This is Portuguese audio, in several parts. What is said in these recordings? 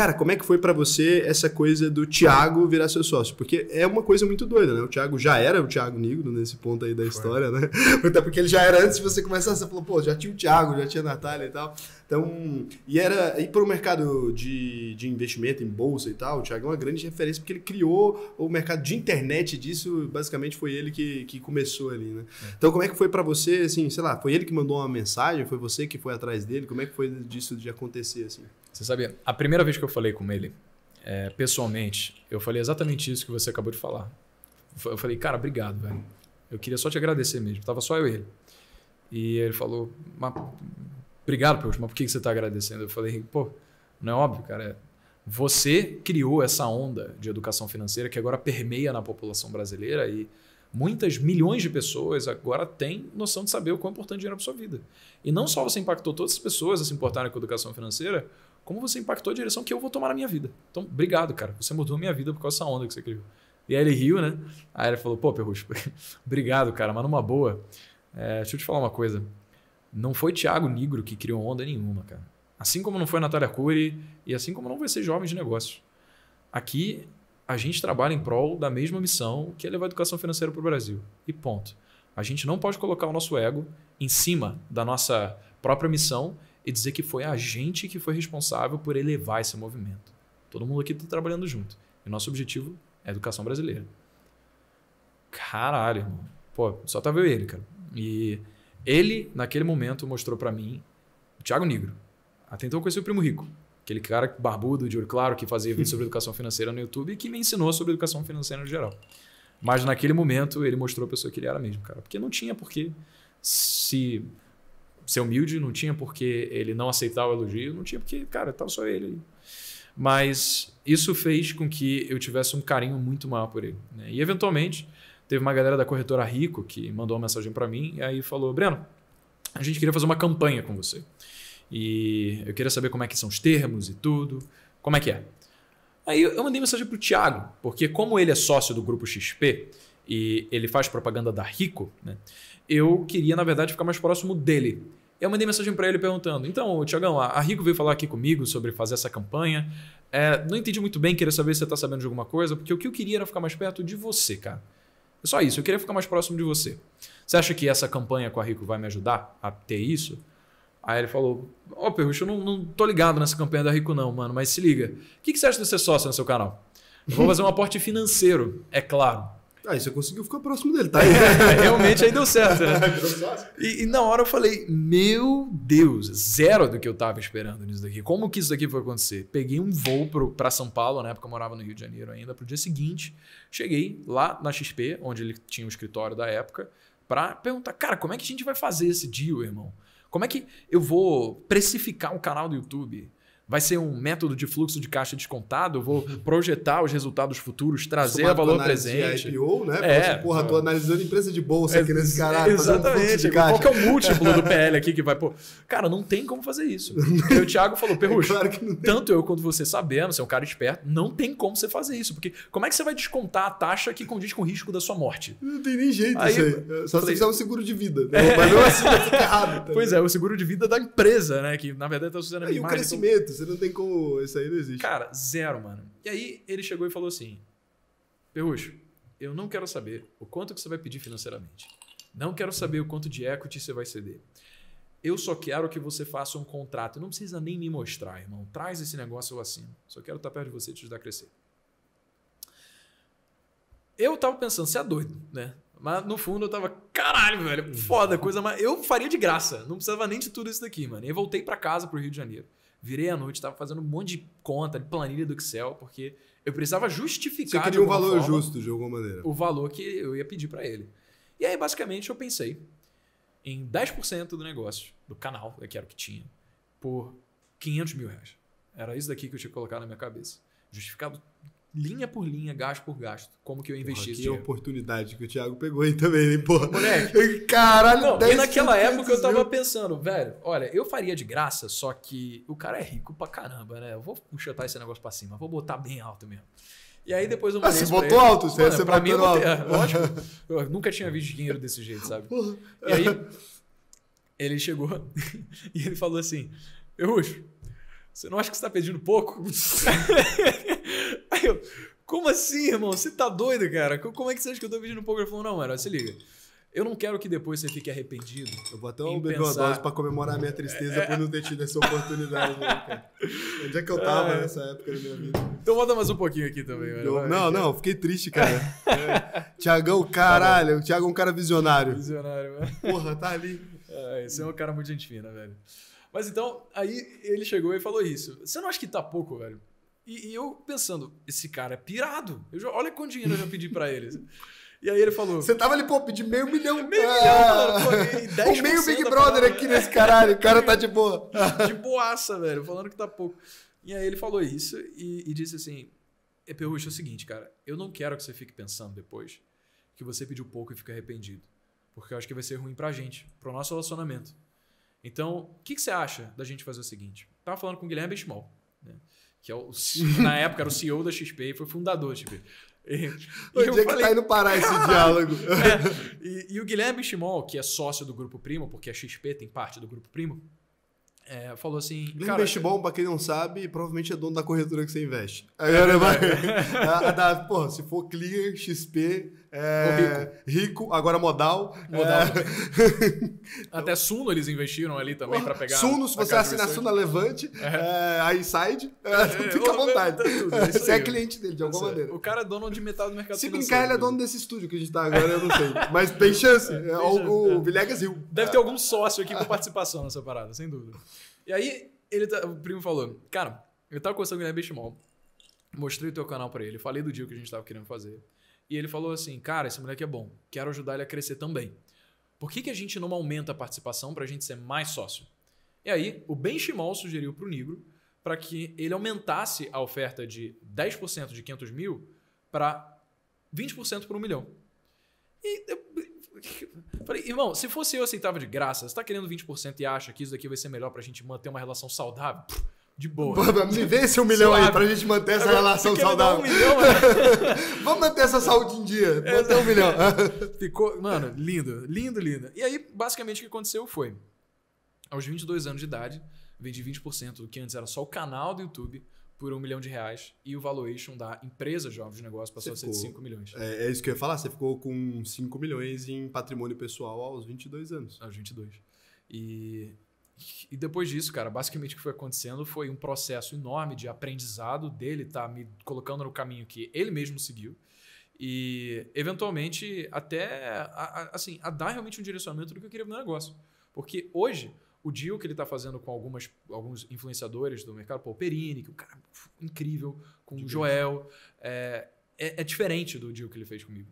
Cara, como é que foi para você essa coisa do Thiago virar seu sócio? Porque é uma coisa muito doida, né? O Thiago já era o Thiago negro nesse ponto aí da história, né? Até porque ele já era antes de você começar, você falou, pô, já tinha o Thiago, já tinha a Natália e tal. Então, e era ir para o mercado de, de investimento em bolsa e tal, o Thiago é uma grande referência porque ele criou o mercado de internet disso, basicamente foi ele que, que começou ali, né? É. Então, como é que foi para você, assim, sei lá, foi ele que mandou uma mensagem, foi você que foi atrás dele, como é que foi disso de acontecer, assim? Você sabe, a primeira vez que eu falei com ele, é, pessoalmente, eu falei exatamente isso que você acabou de falar. Eu falei, cara, obrigado, velho. Eu queria só te agradecer mesmo, tava só eu e ele. E ele falou, mas obrigado, Poxa, mas por que você está agradecendo? Eu falei, pô, não é óbvio, cara. É, você criou essa onda de educação financeira que agora permeia na população brasileira e muitas milhões de pessoas agora têm noção de saber o quão importante dinheiro é para sua vida. E não só você impactou todas as pessoas a se importarem com a educação financeira, como você impactou a direção que eu vou tomar na minha vida. Então, obrigado, cara. Você mudou a minha vida por causa dessa onda que você criou. E aí ele riu, né? Aí ele falou, pô, Perrucho, obrigado, cara, mas numa boa. É, deixa eu te falar uma coisa. Não foi Tiago Nigro que criou onda nenhuma, cara. Assim como não foi a Natália Cury e assim como não vai ser jovens de negócios. Aqui a gente trabalha em prol da mesma missão que é levar a educação financeira para o Brasil. E ponto. A gente não pode colocar o nosso ego em cima da nossa própria missão e dizer que foi a gente que foi responsável por elevar esse movimento. Todo mundo aqui está trabalhando junto. E nosso objetivo é a educação brasileira. Caralho, irmão. Pô, só tá vendo ele, cara. E ele, naquele momento, mostrou para mim o Thiago Negro. Até então eu conheci o Primo Rico, aquele cara barbudo, de olho claro, que fazia vídeo sobre educação financeira no YouTube e que me ensinou sobre educação financeira no geral. Mas naquele momento ele mostrou a pessoa que ele era mesmo, cara. Porque não tinha porquê se ser humilde, não tinha porque ele não aceitar o elogio, não tinha porque, cara, estava só ele. Mas isso fez com que eu tivesse um carinho muito maior por ele. Né? E eventualmente teve uma galera da corretora Rico que mandou uma mensagem para mim e aí falou: Breno, a gente queria fazer uma campanha com você. E eu queria saber como é que são os termos e tudo. Como é que é? Aí eu mandei mensagem pro Thiago, porque como ele é sócio do grupo XP e ele faz propaganda da Rico, né? Eu queria, na verdade, ficar mais próximo dele. Eu mandei mensagem para ele perguntando: "Então, Tiagão, a Rico veio falar aqui comigo sobre fazer essa campanha. É, não entendi muito bem, queria saber se você tá sabendo de alguma coisa, porque o que eu queria era ficar mais perto de você, cara." É só isso, eu queria ficar mais próximo de você. Você acha que essa campanha com a Rico vai me ajudar a ter isso? Aí ele falou: Ó, oh, Perrucho, eu não, não tô ligado nessa campanha da Rico, não, mano, mas se liga. O que, que você acha de ser sócio no seu canal? Eu vou fazer um aporte financeiro, é claro aí ah, você conseguiu ficar próximo dele, tá? É, realmente aí deu certo, né? e, e, na hora eu falei, meu Deus, zero do que eu tava esperando nisso daqui. Como que isso daqui foi acontecer? Peguei um voo para São Paulo, na época eu morava no Rio de Janeiro ainda, pro dia seguinte. Cheguei lá na XP, onde ele tinha o escritório da época, para perguntar, cara, como é que a gente vai fazer esse deal, irmão? Como é que eu vou precificar o um canal do YouTube? Vai ser um método de fluxo de caixa descontado? Eu vou projetar os resultados futuros, trazer Somado valor presente. IPO, né? É. porra, tô analisando empresa de bolsa é, aqui nesse caralho. Exatamente. Um Qual que é o múltiplo do PL aqui que vai pô Cara, não tem como fazer isso. e o Thiago falou, é Perrucho, é claro tanto eu quanto você sabemos, você é um cara esperto, não tem como você fazer isso. Porque como é que você vai descontar a taxa que condiz com o risco da sua morte? Não tem nem jeito aí, isso aí. É, só falei, se fizer um seguro de vida. Né? Mas não assim, fica errado. Tá pois é, o seguro de vida da empresa, né? Que na verdade tá usando a E o crescimento, você não tem como. Isso aí não existe. Cara, zero, mano. E aí ele chegou e falou assim: Perrucho, eu não quero saber o quanto que você vai pedir financeiramente. Não quero saber o quanto de equity você vai ceder. Eu só quero que você faça um contrato. Não precisa nem me mostrar, irmão. Traz esse negócio, eu assino. Só quero estar perto de você e te ajudar a crescer. Eu tava pensando, você é doido, né? Mas no fundo eu tava, caralho, velho, foda coisa, mas eu faria de graça. Não precisava nem de tudo isso daqui, mano. E voltei para casa pro Rio de Janeiro. Virei à noite, estava fazendo um monte de conta, de planilha do Excel, porque eu precisava justificar. Você queria um valor forma, justo, de alguma maneira. O valor que eu ia pedir para ele. E aí, basicamente, eu pensei em 10% do negócio, do canal, que era o que tinha, por 500 mil reais. Era isso daqui que eu tinha colocado na minha cabeça. Justificado linha por linha, gasto por gasto, como que eu investi porra, que dinheiro. oportunidade que o Thiago pegou aí também, hein, porra. Moleque. Caralho, não, 10 e naquela época eu tava pensando, velho, olha, eu faria de graça, só que o cara é rico pra caramba, né? Eu vou chutar esse negócio pra cima, vou botar bem alto mesmo. E aí depois eu Ah, você botou ele. alto, você Mano, ia pra mim, alto. Ótimo. É, lógico. Eu nunca tinha visto dinheiro desse jeito, sabe? Porra. E aí ele chegou e ele falou assim: Eu. Você não acha que você está pedindo pouco? Aí eu, como assim, irmão? Você tá doido, cara? Como é que você acha que eu tô pedindo pouco? Ele falou, não, mano, se liga. Eu não quero que depois você fique arrependido. Eu vou até um beber pensar... uma dose pra comemorar a minha tristeza é... por não ter tido essa oportunidade, né, cara? Onde é que eu tava é... nessa época da minha vida? Então manda mais um pouquinho aqui também, velho. Eu... Não, não, fiquei triste, cara. é. Tiagão, tá caralho, o Tiago é um cara visionário. Visionário, mano. Porra, tá ali. É, esse é um cara muito gente fina, velho. Mas então, aí ele chegou e falou isso. Você não acha que tá pouco, velho? E, e eu pensando, esse cara é pirado. Eu já, olha quanto dinheiro eu já pedi para eles. E aí ele falou. Você tava ali, pô, pedir meio milhão. Meio ah, milhão, mano. meio Big Brother aqui nesse caralho. O cara tá de boa. De boaça, velho. Falando que tá pouco. E aí ele falou isso e, e disse assim: é é o seguinte, cara. Eu não quero que você fique pensando depois que você pediu pouco e fica arrependido. Porque eu acho que vai ser ruim pra gente, pro nosso relacionamento. Então, o que, que, você acha da gente fazer o seguinte? Estava tava falando com o Guilherme Benchimol, né? que é o, na época era o CEO da XP e foi fundador da XP. E, Onde é que falei, tá indo parar esse diálogo? é, e, e, o Guilherme Schmoll, que é sócio do Grupo Primo, porque a XP tem parte do Grupo Primo, é, falou assim... Guilherme Schmoll, para quem não sabe, provavelmente é dono da corretora que você investe. Agora é, vai... a, a da, porra, se for Clear, XP, é, rico. rico. agora modal. modal é... Até Suno eles investiram ali também para pegar. Suno, se você assinar Suno a Levante, é. é. a Inside, é, fica à vontade. Tá é você é cliente dele, de alguma maneira. O cara é dono de metade do mercado Se brincar, ele é dono desse estúdio que a gente tá agora, eu não sei. Mas tem chance. Tem o, chance o Villegas Rio. Deve ter algum sócio aqui com participação nessa parada, sem dúvida. E aí, ele tá, o primo falou: Cara, eu tava conversando com o Guilherme mostrei o teu canal para ele, falei do dia que a gente tava querendo fazer. E ele falou assim: cara, esse moleque é bom, quero ajudar ele a crescer também. Por que, que a gente não aumenta a participação para a gente ser mais sócio? E aí, o Ben Shimol sugeriu para o Negro para que ele aumentasse a oferta de 10% de 500 mil para 20% por um milhão. E eu falei, irmão, se fosse eu aceitava de graça, você está querendo 20% e acha que isso daqui vai ser melhor para a gente manter uma relação saudável? Puxa, de boa. me vê esse um milhão Suave. aí pra gente manter essa é relação saudável. Um milhão, né? Vamos manter essa saúde em dia. É. manter um milhão. Ficou, mano, lindo, lindo, lindo. E aí, basicamente, o que aconteceu foi: aos 22 anos de idade, vendi 20% do que antes era só o canal do YouTube por um milhão de reais e o valuation da empresa jovem de negócio passou a ser de 5 milhões. É, é, isso que eu ia falar, você ficou com 5 milhões em patrimônio pessoal aos 22 anos. Aos 22. E e depois disso, cara, basicamente o que foi acontecendo foi um processo enorme de aprendizado dele, tá me colocando no caminho que ele mesmo seguiu. E eventualmente até a, a, assim, a dar realmente um direcionamento do que eu queria no negócio. Porque hoje, o deal que ele está fazendo com algumas, alguns influenciadores do mercado, pô, o Perini, que é um cara incrível, com o Joel, é, é, é, diferente do deal que ele fez comigo.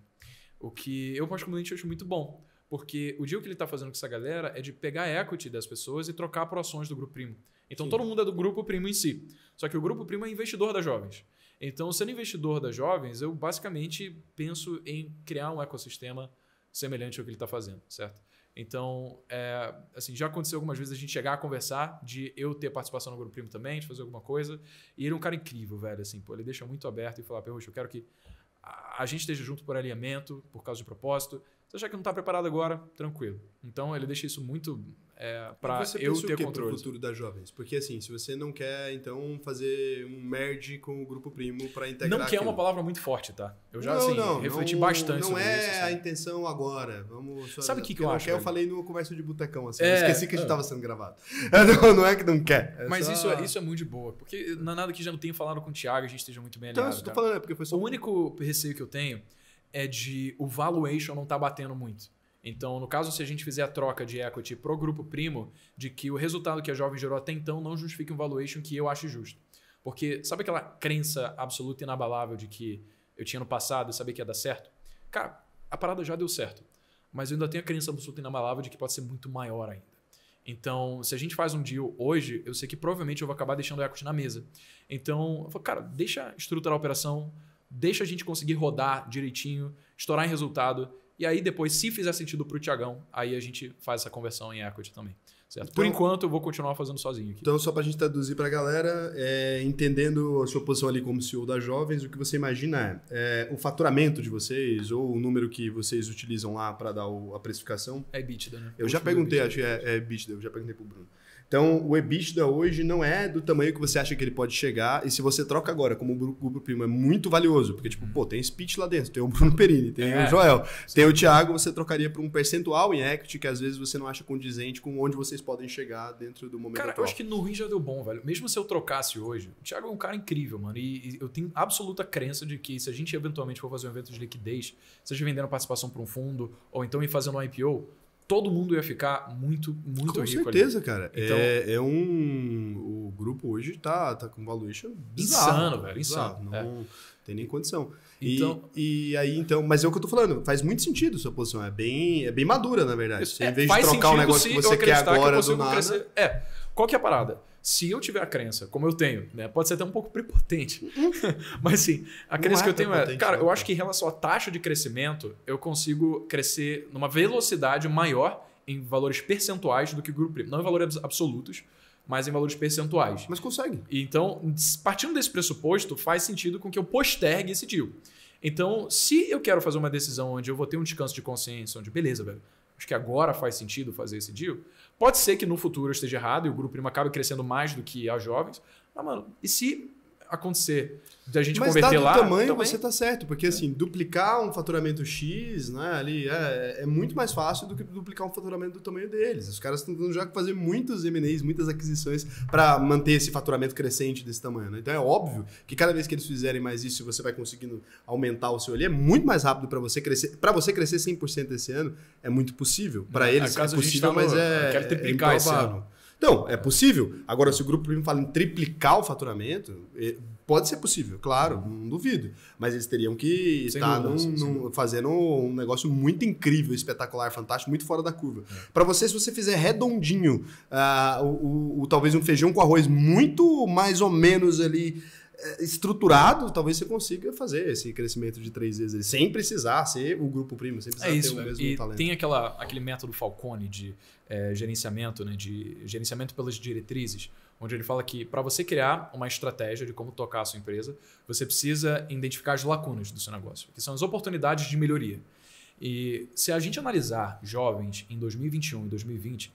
O que eu particularmente acho muito bom. Porque o deal que ele está fazendo com essa galera é de pegar equity das pessoas e trocar por ações do grupo primo. Então Sim. todo mundo é do grupo primo em si. Só que o grupo primo é investidor das jovens. Então, sendo investidor das jovens, eu basicamente penso em criar um ecossistema semelhante ao que ele está fazendo, certo? Então, é, assim, já aconteceu algumas vezes a gente chegar a conversar de eu ter participação no grupo primo também, de fazer alguma coisa. E ele é um cara incrível, velho. Assim, pô, ele deixa muito aberto e fala, poxa, eu quero que a gente esteja junto por alinhamento, por causa de propósito. Então, já que não está preparado agora, tranquilo. Então, ele deixa isso muito é, para eu ter o que controle. o futuro das jovens? Porque, assim, se você não quer, então, fazer um merge com o grupo primo para integrar... Não que é uma palavra muito forte, tá? Eu já, não, assim, não, refleti não, bastante sobre é isso. Não assim. é a intenção agora. Vamos... Só, Sabe o que, que eu acho? Eu falei no conversa de botecão, assim. É, eu esqueci que a gente estava é. sendo gravado. É, não, é que não quer. É Mas só... isso, isso é muito de boa. Porque não é nada que já não tenho falado com o Thiago, a gente esteja muito bem aliado. Então, eu tô tá? falando, é porque foi só... O único receio que eu tenho é de o valuation não tá batendo muito. Então, no caso, se a gente fizer a troca de equity para o grupo primo, de que o resultado que a jovem gerou até então não justifica um valuation que eu acho justo. Porque sabe aquela crença absoluta e inabalável de que eu tinha no passado e sabia que ia dar certo? Cara, a parada já deu certo. Mas eu ainda tenho a crença absoluta e inabalável de que pode ser muito maior ainda. Então, se a gente faz um deal hoje, eu sei que provavelmente eu vou acabar deixando o equity na mesa. Então, eu falo, cara, deixa estruturar a operação, deixa a gente conseguir rodar direitinho, estourar em resultado. E aí depois, se fizer sentido para o Tiagão, aí a gente faz essa conversão em equity também. Certo? Então, Por enquanto, eu vou continuar fazendo sozinho aqui. Então, só para a gente traduzir para a galera, é, entendendo a sua posição ali como CEO das Jovens, o que você imagina é, é o faturamento de vocês ou o número que vocês utilizam lá para dar o, a precificação? É EBITDA, né? Eu já perguntei, acho que é, é EBITDA, eu já perguntei para o Bruno. Então, o EBITDA hoje não é do tamanho que você acha que ele pode chegar. E se você troca agora, como o grupo primo é muito valioso, porque, tipo, pô, tem Speech lá dentro, tem o Bruno Perini, tem é, o Joel, sim. tem o Thiago, você trocaria por um percentual em equity que às vezes você não acha condizente com onde vocês podem chegar dentro do momento Cara, atual. eu acho que no Rio já deu bom, velho. Mesmo se eu trocasse hoje, o Thiago é um cara incrível, mano. E, e eu tenho absoluta crença de que se a gente eventualmente for fazer um evento de liquidez, seja vendendo participação para um fundo ou então ir fazendo um IPO, todo mundo ia ficar muito, muito com rico. Com certeza, ali. cara. Então, é, é, um. O grupo hoje tá, tá com valuation bizarro. Insano, velho. Bizarro. Insano. Não é. tem nem condição. Então, e, e, aí, então, mas é o que eu tô falando, faz muito sentido sua posição. É bem, é bem madura, na verdade. em é, vez de trocar um negócio que você quer agora que do nada. Crescer. É. Qual que é a parada? se eu tiver a crença, como eu tenho, né? Pode ser até um pouco prepotente. mas sim, a crença é que eu tenho é, cara, não, né, eu acho que em relação à taxa de crescimento, eu consigo crescer numa velocidade maior em valores percentuais do que o grupo primo. Não em valores absolutos, mas em valores percentuais. Mas consegue. Então, partindo desse pressuposto, faz sentido com que eu postergue esse deal. Então, se eu quero fazer uma decisão onde eu vou ter um descanso de consciência, onde, beleza, velho, acho que agora faz sentido fazer esse deal, Pode ser que no futuro eu esteja errado e o grupo primo acabe crescendo mais do que as jovens. Mas, mano, e se acontecer. Da gente Mas converter dado lá. tamanho, também. você está certo, porque é. assim, duplicar um faturamento X, né, ali é, é, muito mais fácil do que duplicar um faturamento do tamanho deles. Os caras estão tentando já fazer muitos MNEs, muitas aquisições para manter esse faturamento crescente desse tamanho. Né? Então é óbvio que cada vez que eles fizerem mais isso, você vai conseguindo aumentar o seu ali. É muito mais rápido para você crescer. Para você crescer 100% esse ano, é muito possível. Para é, eles, é possível, tá no, mas é. quero triplicar é esse ano. Então é possível. Agora, se o grupo primo fala em triplicar o faturamento, é, pode ser possível, claro, não duvido. Mas eles teriam que sem estar dúvida, num, num, fazendo um negócio muito incrível, espetacular, fantástico, muito fora da curva. É. Para você, se você fizer redondinho, uh, o, o, o, talvez um feijão com arroz muito mais ou menos ali é, estruturado, talvez você consiga fazer esse crescimento de três vezes sem precisar ser o grupo primo, sem precisar é isso, ter o mesmo e talento. Tem aquela, aquele método Falcone de é, gerenciamento, né, de gerenciamento pelas diretrizes, onde ele fala que para você criar uma estratégia de como tocar a sua empresa, você precisa identificar as lacunas do seu negócio, que são as oportunidades de melhoria. E se a gente analisar jovens em 2021 e 2020,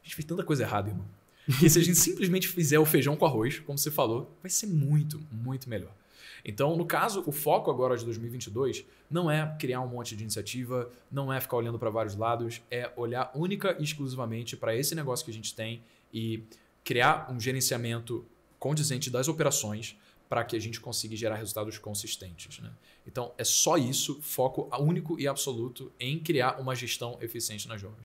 a gente fez tanta coisa errada, irmão. E se a gente simplesmente fizer o feijão com arroz, como você falou, vai ser muito, muito melhor. Então, no caso, o foco agora de 2022 não é criar um monte de iniciativa, não é ficar olhando para vários lados, é olhar única e exclusivamente para esse negócio que a gente tem e criar um gerenciamento condizente das operações para que a gente consiga gerar resultados consistentes. Né? Então, é só isso, foco único e absoluto em criar uma gestão eficiente nas jovens.